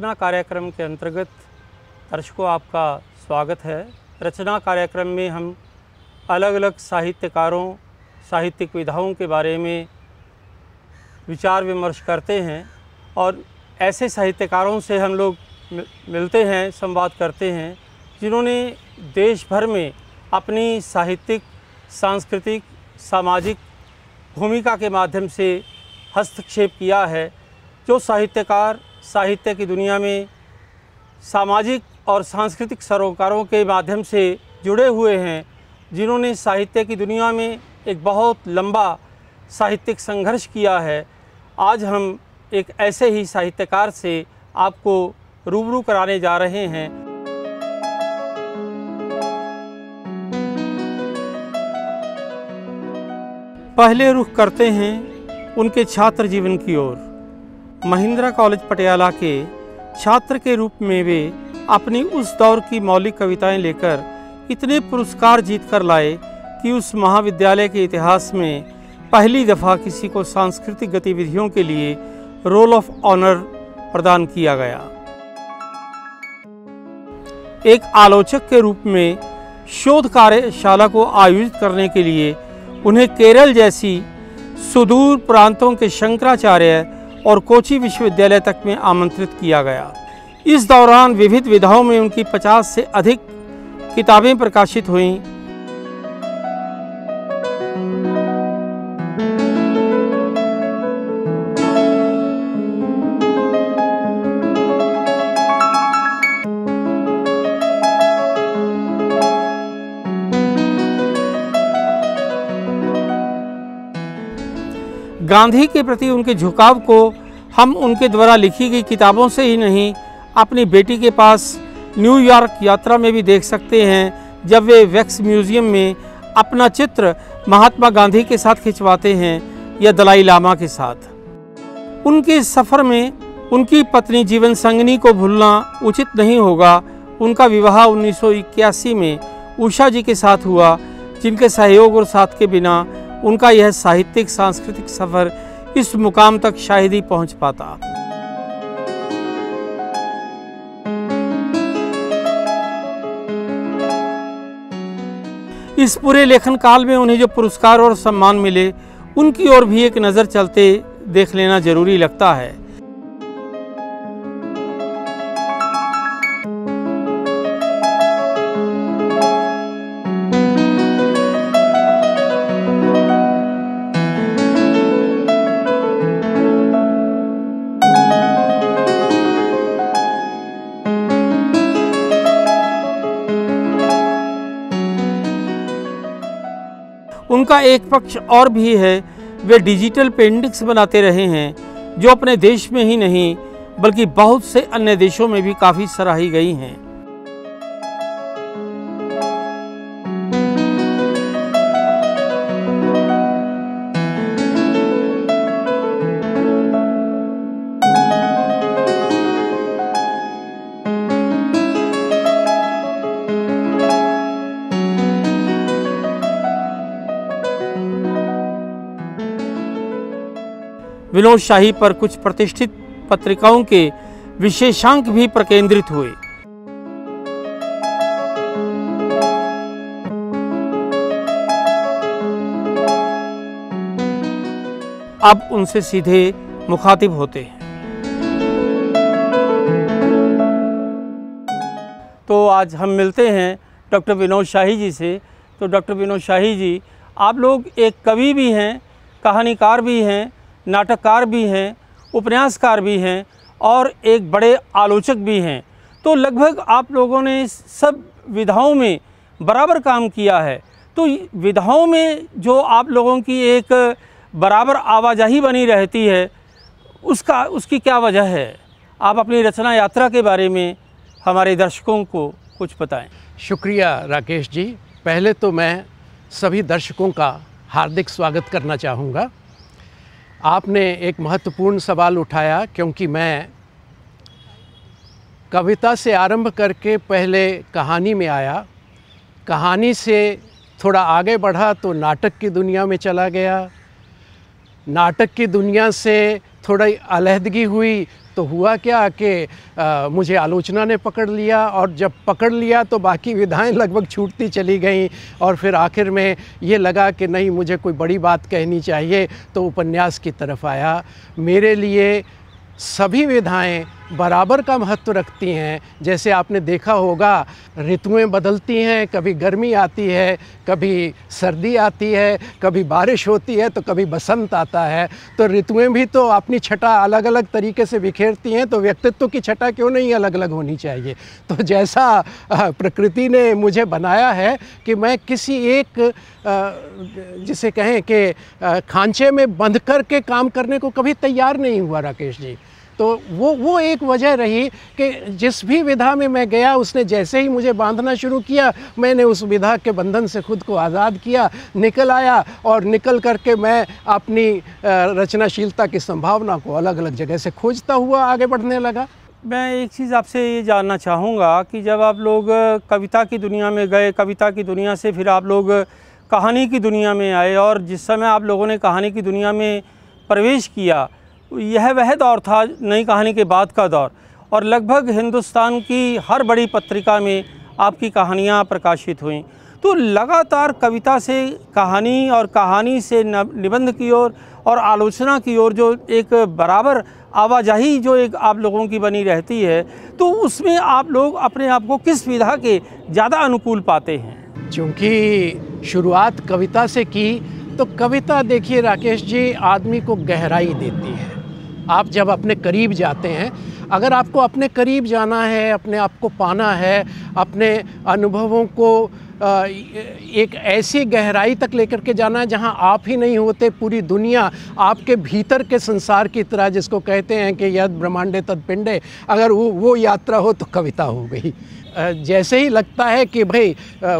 रचना कार्यक्रम के अंतर्गत दर्शकों आपका स्वागत है रचना कार्यक्रम में हम अलग अलग साहित्यकारों साहित्यिक विधाओं के बारे में विचार विमर्श करते हैं और ऐसे साहित्यकारों से हम लोग मिलते हैं संवाद करते हैं जिन्होंने देश भर में अपनी साहित्यिक सांस्कृतिक सामाजिक भूमिका के माध्यम से हस्तक्षेप किया है जो साहित्यकार साहित्य की दुनिया में सामाजिक और सांस्कृतिक सरोकारों के माध्यम से जुड़े हुए हैं जिन्होंने साहित्य की दुनिया में एक बहुत लंबा साहित्यिक संघर्ष किया है आज हम एक ऐसे ही साहित्यकार से आपको रूबरू कराने जा रहे हैं पहले रुख करते हैं उनके छात्र जीवन की ओर महिंद्रा कॉलेज पटियाला के छात्र के रूप में वे अपनी उस दौर की मौलिक कविताएं लेकर इतने पुरस्कार जीत कर लाए कि उस महाविद्यालय के इतिहास में पहली दफ़ा किसी को सांस्कृतिक गतिविधियों के लिए रोल ऑफ ऑनर प्रदान किया गया एक आलोचक के रूप में शोध कार्यशाला को आयोजित करने के लिए उन्हें केरल जैसी सुदूर प्रांतों के शंकराचार्य और कोची विश्वविद्यालय तक में आमंत्रित किया गया इस दौरान विविध विधाओं में उनकी 50 से अधिक किताबें प्रकाशित हुईं गांधी के प्रति उनके झुकाव को हम उनके द्वारा लिखी गई किताबों से ही नहीं अपनी बेटी के पास न्यूयॉर्क यात्रा में भी देख सकते हैं जब वे वैक्स म्यूज़ियम में अपना चित्र महात्मा गांधी के साथ खिंचवाते हैं या दलाई लामा के साथ उनके सफ़र में उनकी पत्नी जीवन संगनी को भूलना उचित नहीं होगा उनका विवाह उन्नीस में उषा जी के साथ हुआ जिनके सहयोग और साथ के बिना उनका यह साहित्यिक सांस्कृतिक सफ़र इस मुकाम तक शायद ही पहुंच पाता इस पूरे लेखन काल में उन्हें जो पुरस्कार और सम्मान मिले उनकी ओर भी एक नज़र चलते देख लेना जरूरी लगता है एक पक्ष और भी है वे डिजिटल पेंटिंग्स बनाते रहे हैं जो अपने देश में ही नहीं बल्कि बहुत से अन्य देशों में भी काफ़ी सराही गई हैं विनोद शाही पर कुछ प्रतिष्ठित पत्रिकाओं के विशेषांक भी प्रकेंद्रित हुए अब उनसे सीधे मुखातिब होते हैं तो आज हम मिलते हैं डॉक्टर विनोद शाही जी से तो डॉक्टर विनोद शाही जी आप लोग एक कवि भी हैं कहानीकार भी हैं नाटककार भी हैं उपन्यासकार भी हैं और एक बड़े आलोचक भी हैं तो लगभग आप लोगों ने सब विधाओं में बराबर काम किया है तो विधाओं में जो आप लोगों की एक बराबर आवाजाही बनी रहती है उसका उसकी क्या वजह है आप अपनी रचना यात्रा के बारे में हमारे दर्शकों को कुछ बताएं शुक्रिया राकेश जी पहले तो मैं सभी दर्शकों का हार्दिक स्वागत करना चाहूँगा आपने एक महत्वपूर्ण सवाल उठाया क्योंकि मैं कविता से आरंभ करके पहले कहानी में आया कहानी से थोड़ा आगे बढ़ा तो नाटक की दुनिया में चला गया नाटक की दुनिया से थोड़ी अलहदगी हुई तो हुआ क्या कि मुझे आलोचना ने पकड़ लिया और जब पकड़ लिया तो बाकी विधाएं लगभग छूटती चली गईं और फिर आखिर में ये लगा कि नहीं मुझे कोई बड़ी बात कहनी चाहिए तो उपन्यास की तरफ आया मेरे लिए सभी विधाएं बराबर का महत्व रखती हैं जैसे आपने देखा होगा ऋतुएं बदलती हैं कभी गर्मी आती है कभी सर्दी आती है कभी बारिश होती है तो कभी बसंत आता है तो ऋतुएं भी तो अपनी छटा अलग अलग तरीके से बिखेरती हैं तो व्यक्तित्व की छटा क्यों नहीं अलग अलग होनी चाहिए तो जैसा प्रकृति ने मुझे बनाया है कि मैं किसी एक जिसे कहें कि खांचे में बंध करके काम करने को कभी तैयार नहीं हुआ राकेश जी तो वो वो एक वजह रही कि जिस भी विधा में मैं गया उसने जैसे ही मुझे बांधना शुरू किया मैंने उस विधा के बंधन से खुद को आज़ाद किया निकल आया और निकल करके मैं अपनी रचनाशीलता की संभावना को अलग अलग जगह से खोजता हुआ आगे बढ़ने लगा मैं एक चीज़ आपसे ये जानना चाहूँगा कि जब आप लोग कविता की दुनिया में गए कविता की दुनिया से फिर आप लोग कहानी की दुनिया में आए और जिस समय आप लोगों ने कहानी की दुनिया में प्रवेश किया यह वह दौर था नई कहानी के बाद का दौर और लगभग हिंदुस्तान की हर बड़ी पत्रिका में आपकी कहानियाँ प्रकाशित हुई तो लगातार कविता से कहानी और कहानी से निबंध की ओर और, और आलोचना की ओर जो एक बराबर आवाजाही जो एक आप लोगों की बनी रहती है तो उसमें आप लोग अपने आप को किस विधा के ज़्यादा अनुकूल पाते हैं चूँकि शुरुआत कविता से की तो कविता देखिए राकेश जी आदमी को गहराई देती है आप जब अपने करीब जाते हैं अगर आपको अपने करीब जाना है अपने आप को पाना है अपने अनुभवों को एक ऐसी गहराई तक लेकर के जाना है जहाँ आप ही नहीं होते पूरी दुनिया आपके भीतर के संसार की तरह जिसको कहते हैं कि यद ब्रह्मांडे तद पिंडे अगर वो वो यात्रा हो तो कविता हो गई जैसे ही लगता है कि भाई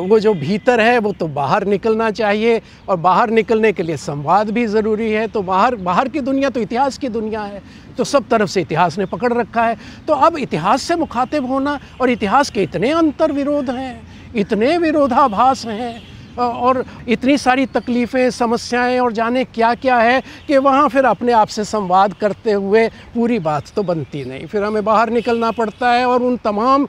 वो जो भीतर है वो तो बाहर निकलना चाहिए और बाहर निकलने के लिए संवाद भी ज़रूरी है तो बाहर बाहर की दुनिया तो इतिहास की दुनिया है तो सब तरफ से इतिहास ने पकड़ रखा है तो अब इतिहास से मुखातिब होना और इतिहास के इतने अंतर विरोध हैं इतने विरोधाभास हैं और इतनी सारी तकलीफ़ें समस्याएं और जाने क्या क्या है कि वहाँ फिर अपने आप से संवाद करते हुए पूरी बात तो बनती नहीं फिर हमें बाहर निकलना पड़ता है और उन तमाम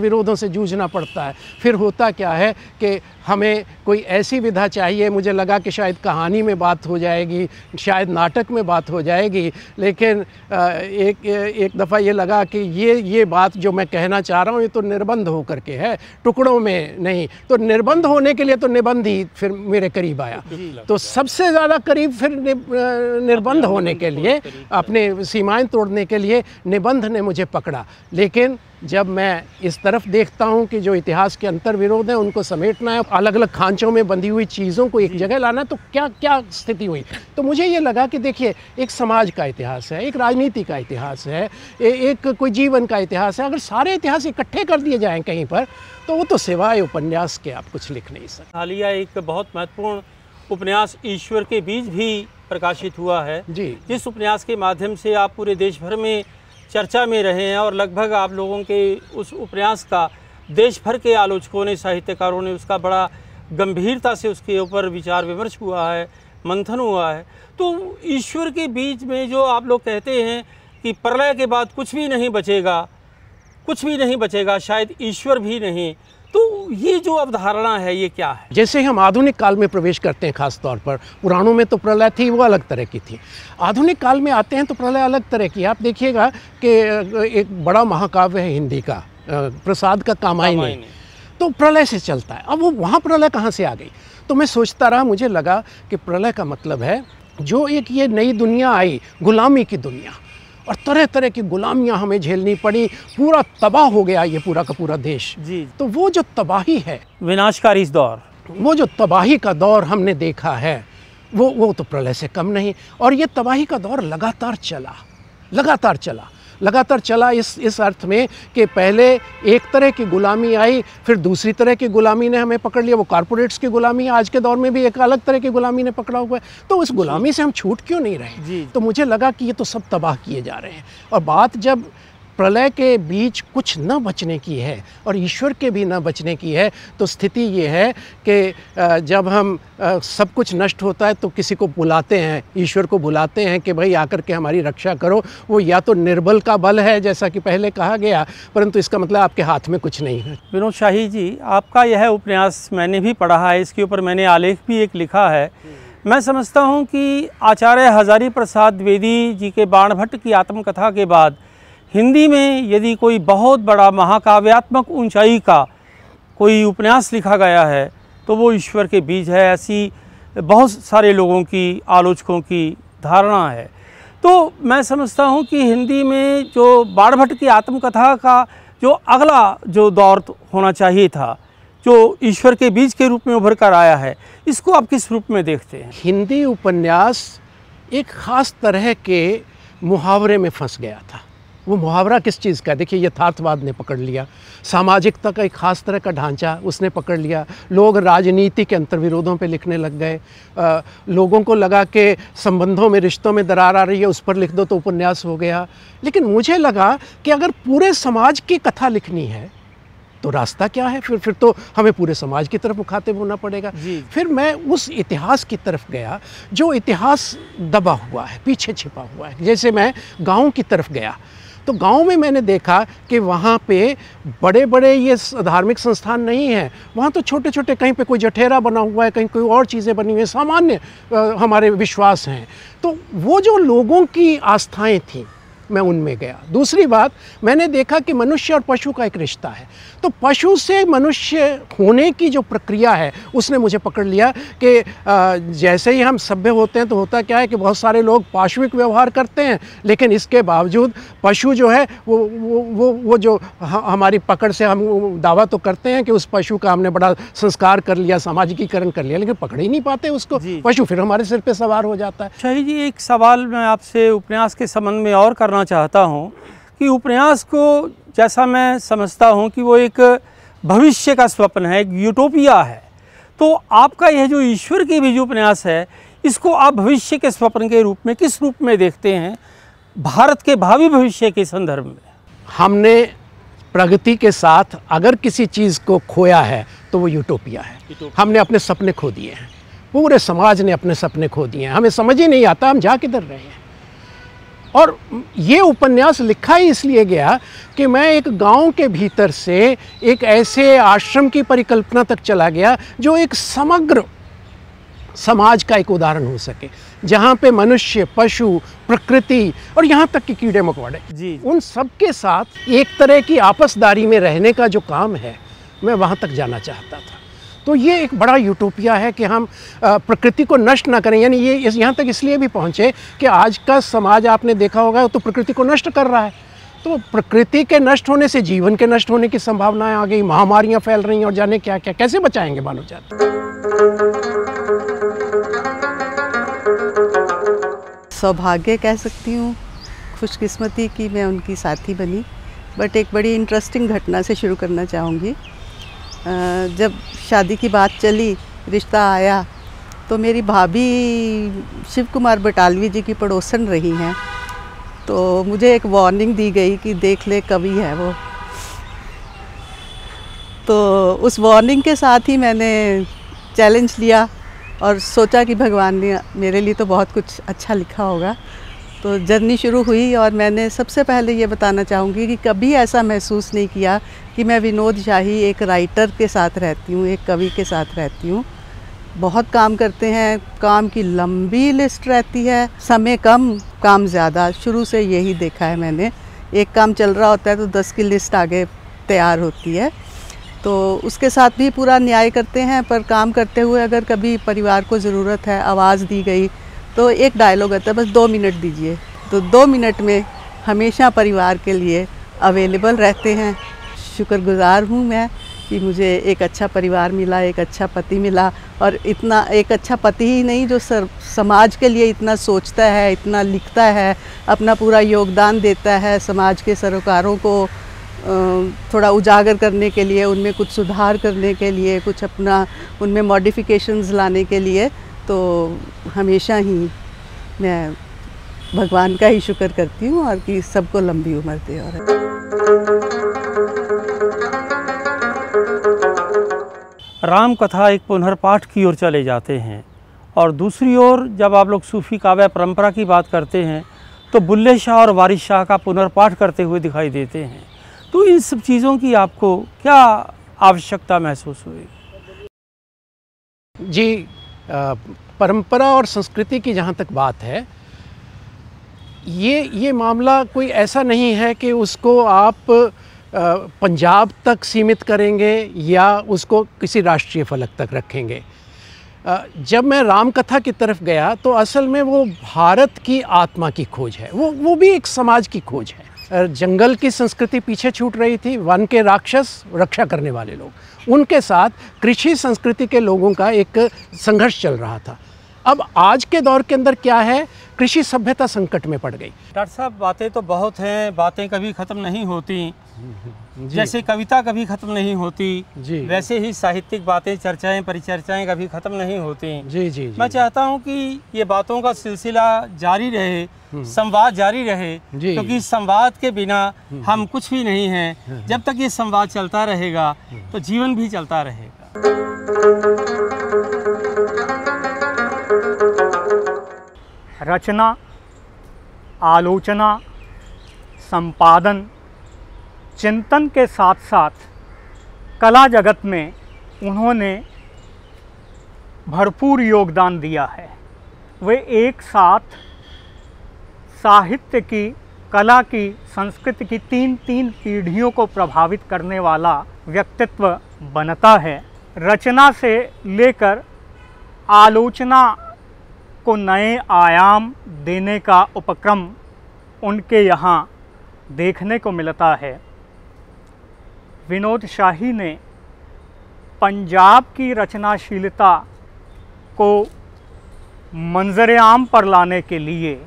विरोधों से जूझना पड़ता है फिर होता क्या है कि हमें कोई ऐसी विधा चाहिए मुझे लगा कि शायद कहानी में बात हो जाएगी शायद नाटक में बात हो जाएगी लेकिन एक एक दफ़ा ये लगा कि ये ये बात जो मैं कहना चाह रहा हूँ ये तो निर्बंध होकर के है टुकड़ों में नहीं तो निर्बंध होने के लिए तो निबंध ही फिर मेरे करीब आया तो सबसे ज़्यादा करीब फिर निर्बंध होने के लिए अपने सीमाएं तोड़ने के लिए निबंध ने मुझे पकड़ा लेकिन जब मैं इस तरफ देखता हूँ कि जो इतिहास के अंतर विरोध हैं उनको समेटना है अलग अलग खांचों में बंधी हुई चीज़ों को एक जगह लाना तो क्या क्या स्थिति हुई तो मुझे ये लगा कि देखिए एक समाज का इतिहास है एक राजनीति का इतिहास है ए, एक कोई जीवन का इतिहास है अगर सारे इतिहास इकट्ठे कर दिए जाएँ कहीं पर तो वो तो सिवाय उपन्यास के आप कुछ लिख नहीं सकते हालिया एक बहुत महत्वपूर्ण उपन्यास ईश्वर के बीच भी प्रकाशित हुआ है जी जिस उपन्यास के माध्यम से आप पूरे देश भर में चर्चा में रहे हैं और लगभग आप लोगों के उस उपन्यास का देश भर के आलोचकों ने साहित्यकारों ने उसका बड़ा गंभीरता से उसके ऊपर विचार विमर्श हुआ है मंथन हुआ है तो ईश्वर के बीच में जो आप लोग कहते हैं कि प्रलय के बाद कुछ भी नहीं बचेगा कुछ भी नहीं बचेगा शायद ईश्वर भी नहीं तो ये जो अवधारणा है ये क्या है जैसे हम आधुनिक काल में प्रवेश करते हैं खास तौर पर पुराणों में तो प्रलय थी वो अलग तरह की थी आधुनिक काल में आते हैं तो प्रलय अलग तरह की आप देखिएगा कि एक बड़ा महाकाव्य है हिंदी का प्रसाद का कामाय तो प्रलय से चलता है अब वो वहाँ प्रलय कहाँ से आ गई तो मैं सोचता रहा मुझे लगा कि प्रलय का मतलब है जो एक ये नई दुनिया आई गुलामी की दुनिया और तरह तरह की गुलामियां हमें झेलनी पड़ी पूरा तबाह हो गया ये पूरा का पूरा देश जी तो वो जो तबाही है विनाशकारी दौर वो जो तबाही का दौर हमने देखा है वो वो तो प्रलय से कम नहीं और ये तबाही का दौर लगातार चला लगातार चला लगातार चला इस इस अर्थ में कि पहले एक तरह की गुलामी आई फिर दूसरी तरह की गुलामी ने हमें पकड़ लिया वो कॉरपोरेट्स की गुलामी आज के दौर में भी एक अलग तरह की गुलामी ने पकड़ा हुआ है तो उस गुलामी से हम छूट क्यों नहीं रहे तो मुझे लगा कि ये तो सब तबाह किए जा रहे हैं और बात जब प्रलय के बीच कुछ न बचने की है और ईश्वर के भी न बचने की है तो स्थिति ये है कि जब हम सब कुछ नष्ट होता है तो किसी को बुलाते हैं ईश्वर को बुलाते हैं कि भाई आकर के हमारी रक्षा करो वो या तो निर्बल का बल है जैसा कि पहले कहा गया परंतु इसका मतलब आपके हाथ में कुछ नहीं है विनोद शाही जी आपका यह उपन्यास मैंने भी पढ़ा है इसके ऊपर मैंने आलेख भी एक लिखा है मैं समझता हूँ कि आचार्य हजारी प्रसाद द्विवेदी जी के बाणभट्ट की आत्मकथा के बाद हिंदी में यदि कोई बहुत बड़ा महाकाव्यात्मक ऊंचाई का कोई उपन्यास लिखा गया है तो वो ईश्वर के बीज है ऐसी बहुत सारे लोगों की आलोचकों की धारणा है तो मैं समझता हूँ कि हिंदी में जो बाणभट्ट की आत्मकथा का जो अगला जो दौर तो होना चाहिए था जो ईश्वर के बीज के रूप में उभर कर आया है इसको आप किस रूप में देखते हैं हिंदी उपन्यास एक ख़ास तरह के मुहावरे में फंस गया था वो मुहावरा किस चीज़ का है देखिए यथार्थवाद ने पकड़ लिया सामाजिकता का एक खास तरह का ढांचा उसने पकड़ लिया लोग राजनीति के अंतर्विरोधों पर लिखने लग गए आ, लोगों को लगा कि संबंधों में रिश्तों में दरार आ रही है उस पर लिख दो तो उपन्यास हो गया लेकिन मुझे लगा कि अगर पूरे समाज की कथा लिखनी है तो रास्ता क्या है फिर फिर तो हमें पूरे समाज की तरफ मुखातिब होना पड़ेगा फिर मैं उस इतिहास की तरफ गया जो इतिहास दबा हुआ है पीछे छिपा हुआ है जैसे मैं गाँव की तरफ गया तो गांव में मैंने देखा कि वहाँ पे बड़े बड़े ये धार्मिक संस्थान नहीं हैं वहाँ तो छोटे छोटे कहीं पे कोई जठेरा बना हुआ है कहीं कोई और चीज़ें बनी हुई हैं सामान्य हमारे विश्वास हैं तो वो जो लोगों की आस्थाएँ थीं मैं उनमें गया दूसरी बात मैंने देखा कि मनुष्य और पशु का एक रिश्ता है तो पशु से मनुष्य होने की जो प्रक्रिया है उसने मुझे पकड़ लिया कि जैसे ही हम सभ्य होते हैं तो होता क्या है कि बहुत सारे लोग पाश्विक व्यवहार करते हैं लेकिन इसके बावजूद पशु जो है वो वो वो, वो जो हमारी पकड़ से हम दावा तो करते हैं कि उस पशु का हमने बड़ा संस्कार कर लिया सामाजिकीकरण कर लिया लेकिन पकड़ ही नहीं पाते उसको पशु फिर हमारे सिर पर सवार हो जाता है शाही जी एक सवाल मैं आपसे उपन्यास के संबंध में और करना करना चाहता हूँ कि उपन्यास को जैसा मैं समझता हूँ कि वो एक भविष्य का स्वप्न है एक यूटोपिया है तो आपका यह जो ईश्वर की भी जो उपन्यास है इसको आप भविष्य के स्वप्न के रूप में किस रूप में देखते हैं भारत के भावी भविष्य के संदर्भ में हमने प्रगति के साथ अगर किसी चीज़ को खोया है तो वो यूटोपिया है यूटोपिया। हमने अपने सपने खो दिए हैं पूरे समाज ने अपने सपने खो दिए हैं हमें समझ ही नहीं आता हम जा किधर रहे हैं और ये उपन्यास लिखा ही इसलिए गया कि मैं एक गांव के भीतर से एक ऐसे आश्रम की परिकल्पना तक चला गया जो एक समग्र समाज का एक उदाहरण हो सके जहाँ पे मनुष्य पशु प्रकृति और यहाँ तक कि कीड़े मकौड़े जी उन सब के साथ एक तरह की आपसदारी में रहने का जो काम है मैं वहाँ तक जाना चाहता था तो ये एक बड़ा यूटोपिया है कि हम प्रकृति को नष्ट ना करें यानी ये इस यहाँ तक इसलिए भी पहुँचे कि आज का समाज आपने देखा होगा तो प्रकृति को नष्ट कर रहा है तो प्रकृति के नष्ट होने से जीवन के नष्ट होने की संभावनाएं आ गई महामारियां फैल रही हैं और जाने क्या क्या कैसे बचाएंगे मानव जाति सौभाग्य कह सकती हूँ खुशकिस्मती की मैं उनकी साथी बनी बट एक बड़ी इंटरेस्टिंग घटना से शुरू करना चाहूँगी जब शादी की बात चली रिश्ता आया तो मेरी भाभी शिव कुमार बटालवी जी की पड़ोसन रही हैं तो मुझे एक वार्निंग दी गई कि देख ले कवि है वो तो उस वार्निंग के साथ ही मैंने चैलेंज लिया और सोचा कि भगवान ने मेरे लिए तो बहुत कुछ अच्छा लिखा होगा तो जर्नी शुरू हुई और मैंने सबसे पहले ये बताना चाहूँगी कि कभी ऐसा महसूस नहीं किया कि मैं विनोद शाही एक राइटर के साथ रहती हूँ एक कवि के साथ रहती हूँ बहुत काम करते हैं काम की लंबी लिस्ट रहती है समय कम काम ज़्यादा शुरू से यही देखा है मैंने एक काम चल रहा होता है तो दस की लिस्ट आगे तैयार होती है तो उसके साथ भी पूरा न्याय करते हैं पर काम करते हुए अगर कभी परिवार को ज़रूरत है आवाज़ दी गई तो एक डायलॉग आता है बस दो मिनट दीजिए तो दो मिनट में हमेशा परिवार के लिए अवेलेबल रहते हैं शुक्रगुजार हूँ मैं कि मुझे एक अच्छा परिवार मिला एक अच्छा पति मिला और इतना एक अच्छा पति ही नहीं जो सर समाज के लिए इतना सोचता है इतना लिखता है अपना पूरा योगदान देता है समाज के सरोकारों को थोड़ा उजागर करने के लिए उनमें कुछ सुधार करने के लिए कुछ अपना उनमें मॉडिफिकेशंस लाने के लिए तो हमेशा ही मैं भगवान का ही शुक्र करती हूँ और कि सबको लंबी उम्र दे और राम कथा एक पुनर्पाठ की ओर चले जाते हैं और दूसरी ओर जब आप लोग सूफी काव्य परंपरा की बात करते हैं तो बुल्ले शाह और वारिस शाह का पुनर्पाठ करते हुए दिखाई देते हैं तो इन सब चीज़ों की आपको क्या आवश्यकता महसूस हुई जी परंपरा और संस्कृति की जहाँ तक बात है ये ये मामला कोई ऐसा नहीं है कि उसको आप पंजाब तक सीमित करेंगे या उसको किसी राष्ट्रीय फलक तक रखेंगे जब मैं रामकथा की तरफ गया तो असल में वो भारत की आत्मा की खोज है वो वो भी एक समाज की खोज है जंगल की संस्कृति पीछे छूट रही थी वन के राक्षस रक्षा करने वाले लोग उनके साथ कृषि संस्कृति के लोगों का एक संघर्ष चल रहा था अब आज के दौर के अंदर क्या है कृषि सभ्यता संकट में पड़ गई डॉक्टर साहब बातें तो बहुत हैं बातें कभी ख़त्म नहीं होती जैसे कविता कभी ख़त्म नहीं होती जी वैसे ही साहित्यिक बातें चर्चाएं परिचर्चाएं कभी ख़त्म नहीं होती जी जी, जी मैं चाहता हूं कि ये बातों का सिलसिला जारी रहे हम्म। संवाद जारी रहे क्योंकि तो संवाद के बिना हम्म। हम कुछ भी नहीं हैं हम्म। जब तक ये संवाद चलता रहेगा तो जीवन भी चलता रहेगा रचना आलोचना संपादन चिंतन के साथ साथ कला जगत में उन्होंने भरपूर योगदान दिया है वे एक साथ साहित्य की कला की संस्कृति की तीन तीन पीढ़ियों को प्रभावित करने वाला व्यक्तित्व बनता है रचना से लेकर आलोचना को नए आयाम देने का उपक्रम उनके यहाँ देखने को मिलता है विनोद शाही ने पंजाब की रचनाशीलता को मंजरेआम पर लाने के लिए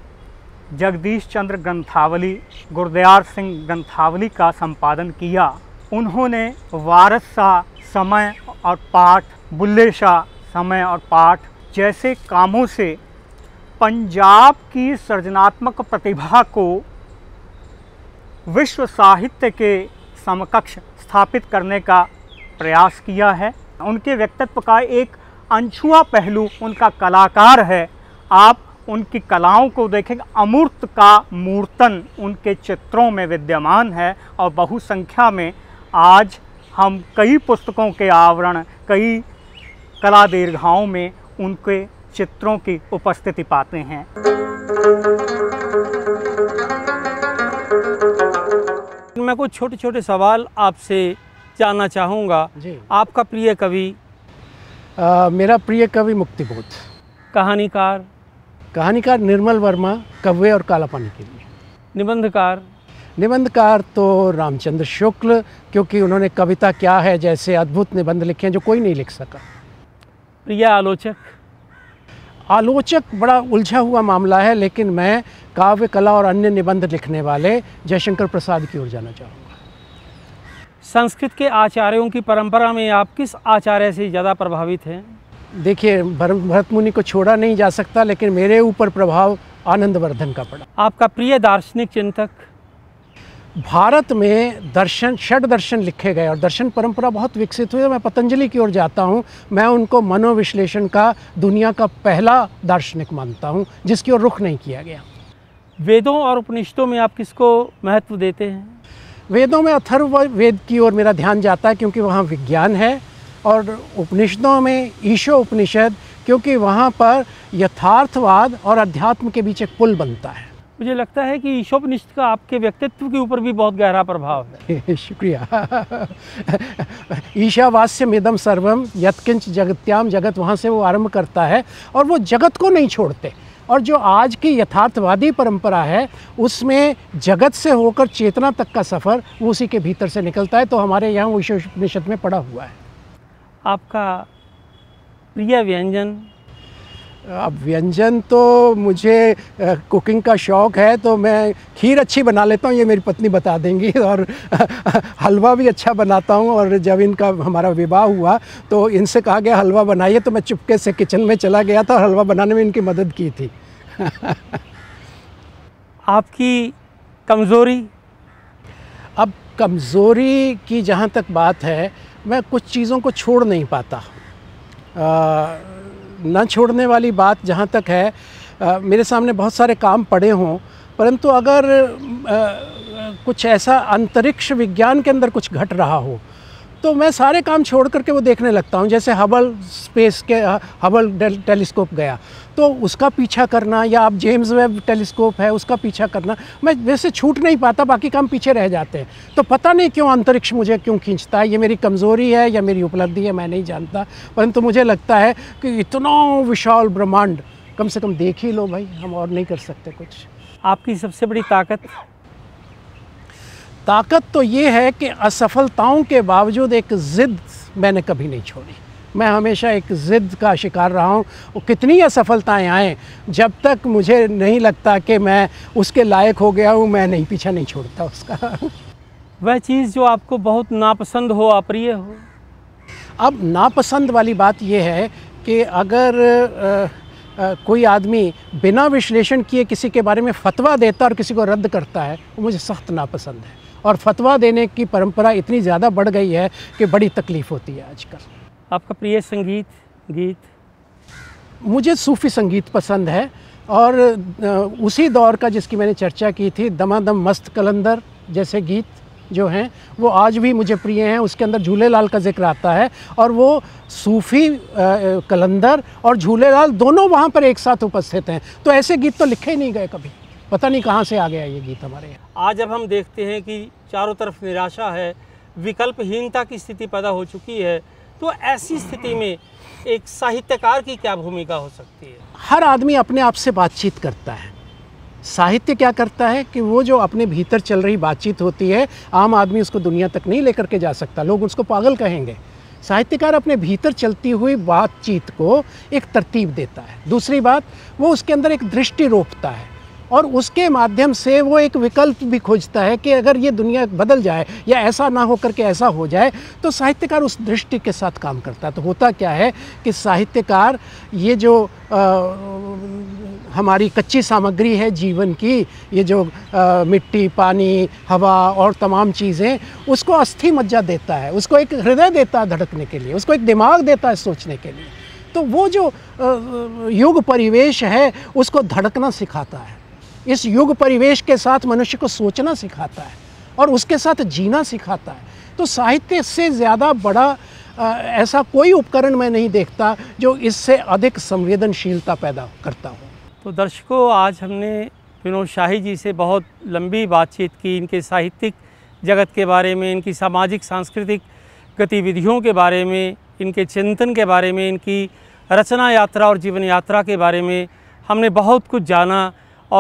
जगदीश चंद्र ग्रंथावली गुरदयार सिंह ग्रंथावली का संपादन किया उन्होंने वारस शाह समय और पाठ बुल्ले शाह समय और पाठ जैसे कामों से पंजाब की सृजनात्मक प्रतिभा को विश्व साहित्य के समकक्ष स्थापित करने का प्रयास किया है उनके व्यक्तित्व का एक अनछुआ पहलू उनका कलाकार है आप उनकी कलाओं को देखेंगे अमूर्त का मूर्तन उनके चित्रों में विद्यमान है और बहुसंख्या में आज हम कई पुस्तकों के आवरण कई कला दीर्घाओं में उनके चित्रों की उपस्थिति पाते हैं मैं कुछ छोटे छोटे सवाल आपसे जानना चाहूँगा आपका प्रिय कवि मेरा प्रिय कवि मुक्तिबोध कहानीकार कहानीकार निर्मल वर्मा कव्य और काला पानी के लिए निबंधकार निबंधकार तो रामचंद्र शुक्ल क्योंकि उन्होंने कविता क्या है जैसे अद्भुत निबंध लिखे हैं जो कोई नहीं लिख सका प्रिय आलोचक आलोचक बड़ा उलझा हुआ मामला है लेकिन मैं काव्य कला और अन्य निबंध लिखने वाले जयशंकर प्रसाद की ओर जाना चाहूँगा संस्कृत के आचार्यों की परंपरा में आप किस आचार्य से ज़्यादा प्रभावित हैं देखिए भरत मुनि को छोड़ा नहीं जा सकता लेकिन मेरे ऊपर प्रभाव आनंदवर्धन का पड़ा आपका प्रिय दार्शनिक चिंतक भारत में दर्शन षड दर्शन लिखे गए और दर्शन परंपरा बहुत विकसित हुई मैं पतंजलि की ओर जाता हूँ मैं उनको मनोविश्लेषण का दुनिया का पहला दार्शनिक मानता हूँ जिसकी ओर रुख नहीं किया गया वेदों और उपनिषदों में आप किसको महत्व देते हैं वेदों में अथर्व वेद की ओर मेरा ध्यान जाता है क्योंकि वहाँ विज्ञान है और उपनिषदों में ईशो उपनिषद क्योंकि वहाँ पर यथार्थवाद और अध्यात्म के बीच एक पुल बनता है मुझे लगता है कि ईशोपनिष्ठ का आपके व्यक्तित्व के ऊपर भी बहुत गहरा प्रभाव है शुक्रिया ईशावास्य मेदम सर्वम यत्किंच जगत्याम जगत वहाँ से वो आरंभ करता है और वो जगत को नहीं छोड़ते और जो आज की यथार्थवादी परंपरा है उसमें जगत से होकर चेतना तक का सफ़र वो उसी के भीतर से निकलता है तो हमारे यहाँ वो ईशोपनिषद में पड़ा हुआ है आपका प्रिय व्यंजन अब व्यंजन तो मुझे कुकिंग का शौक़ है तो मैं खीर अच्छी बना लेता हूँ ये मेरी पत्नी बता देंगी और हलवा भी अच्छा बनाता हूँ और जब इनका हमारा विवाह हुआ तो इनसे कहा गया हलवा बनाइए तो मैं चुपके से किचन में चला गया था और हलवा बनाने में इनकी मदद की थी आपकी कमज़ोरी अब कमज़ोरी की जहाँ तक बात है मैं कुछ चीज़ों को छोड़ नहीं पाता आ, ना छोड़ने वाली बात जहाँ तक है आ, मेरे सामने बहुत सारे काम पड़े हों परंतु अगर आ, कुछ ऐसा अंतरिक्ष विज्ञान के अंदर कुछ घट रहा हो तो मैं सारे काम छोड़ करके वो देखने लगता हूँ जैसे हबल स्पेस के हबल uh, टेलीस्कोप गया तो उसका पीछा करना या आप जेम्स वेब टेलीस्कोप है उसका पीछा करना मैं वैसे छूट नहीं पाता बाकी काम पीछे रह जाते हैं तो पता नहीं क्यों अंतरिक्ष मुझे क्यों खींचता है ये मेरी कमज़ोरी है या मेरी उपलब्धि है मैं नहीं जानता परंतु मुझे लगता है कि इतना विशाल ब्रह्मांड कम से कम देख ही लो भाई हम और नहीं कर सकते कुछ आपकी सबसे बड़ी ताकत ताकत तो ये है कि असफलताओं के बावजूद एक ज़िद मैंने कभी नहीं छोड़ी मैं हमेशा एक ज़िद्द का शिकार रहा हूँ वो कितनी असफलताएँ आएँ जब तक मुझे नहीं लगता कि मैं उसके लायक हो गया हूँ मैं नहीं पीछा नहीं छोड़ता उसका वह चीज़ जो आपको बहुत नापसंद हो अप्रिय हो अब नापसंद वाली बात यह है कि अगर आ, आ, कोई आदमी बिना विश्लेषण किए किसी के बारे में फतवा देता और किसी को रद्द करता है वो मुझे सख्त नापसंद है और फतवा देने की परंपरा इतनी ज़्यादा बढ़ गई है कि बड़ी तकलीफ़ होती है आजकल आपका प्रिय संगीत गीत मुझे सूफ़ी संगीत पसंद है और उसी दौर का जिसकी मैंने चर्चा की थी दमादम मस्त कलंदर जैसे गीत जो हैं वो आज भी मुझे प्रिय हैं उसके अंदर झूले लाल का जिक्र आता है और वो सूफ़ी कलंदर और झूले लाल दोनों वहाँ पर एक साथ उपस्थित हैं तो ऐसे गीत तो लिखे ही नहीं गए कभी पता नहीं कहाँ से आ गया ये गीत हमारे यहाँ आज अब हम देखते हैं कि चारों तरफ निराशा है विकल्पहीनता की स्थिति पैदा हो चुकी है तो ऐसी स्थिति में एक साहित्यकार की क्या भूमिका हो सकती है हर आदमी अपने आप से बातचीत करता है साहित्य क्या करता है कि वो जो अपने भीतर चल रही बातचीत होती है आम आदमी उसको दुनिया तक नहीं लेकर के जा सकता लोग उसको पागल कहेंगे साहित्यकार अपने भीतर चलती हुई बातचीत को एक तरतीब देता है दूसरी बात वो उसके अंदर एक दृष्टि रोपता है और उसके माध्यम से वो एक विकल्प भी खोजता है कि अगर ये दुनिया बदल जाए या ऐसा ना होकर के ऐसा हो जाए तो साहित्यकार उस दृष्टि के साथ काम करता है तो होता क्या है कि साहित्यकार ये जो आ, हमारी कच्ची सामग्री है जीवन की ये जो आ, मिट्टी पानी हवा और तमाम चीज़ें उसको अस्थि मज्जा देता है उसको एक हृदय देता है धड़कने के लिए उसको एक दिमाग देता है सोचने के लिए तो वो जो युग परिवेश है उसको धड़कना सिखाता है इस युग परिवेश के साथ मनुष्य को सोचना सिखाता है और उसके साथ जीना सिखाता है तो साहित्य से ज़्यादा बड़ा आ, ऐसा कोई उपकरण मैं नहीं देखता जो इससे अधिक संवेदनशीलता पैदा करता हो तो दर्शकों आज हमने विनोद शाही जी से बहुत लंबी बातचीत की इनके साहित्यिक जगत के बारे में इनकी सामाजिक सांस्कृतिक गतिविधियों के बारे में इनके चिंतन के बारे में इनकी रचना यात्रा और जीवन यात्रा के बारे में हमने बहुत कुछ जाना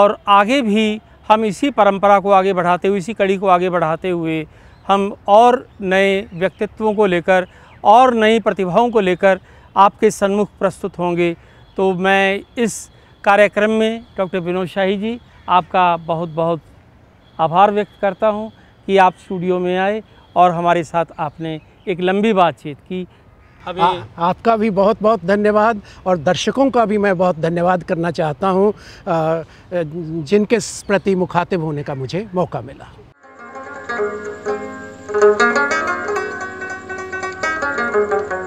और आगे भी हम इसी परंपरा को आगे बढ़ाते हुए इसी कड़ी को आगे बढ़ाते हुए हम और नए व्यक्तित्वों को लेकर और नई प्रतिभाओं को लेकर आपके सन्मुख प्रस्तुत होंगे तो मैं इस कार्यक्रम में डॉक्टर विनोद शाही जी आपका बहुत बहुत आभार व्यक्त करता हूं कि आप स्टूडियो में आए और हमारे साथ आपने एक लंबी बातचीत की अभी आ, आपका भी बहुत बहुत धन्यवाद और दर्शकों का भी मैं बहुत धन्यवाद करना चाहता हूँ जिनके प्रति मुखातिब होने का मुझे मौका मिला Thank you.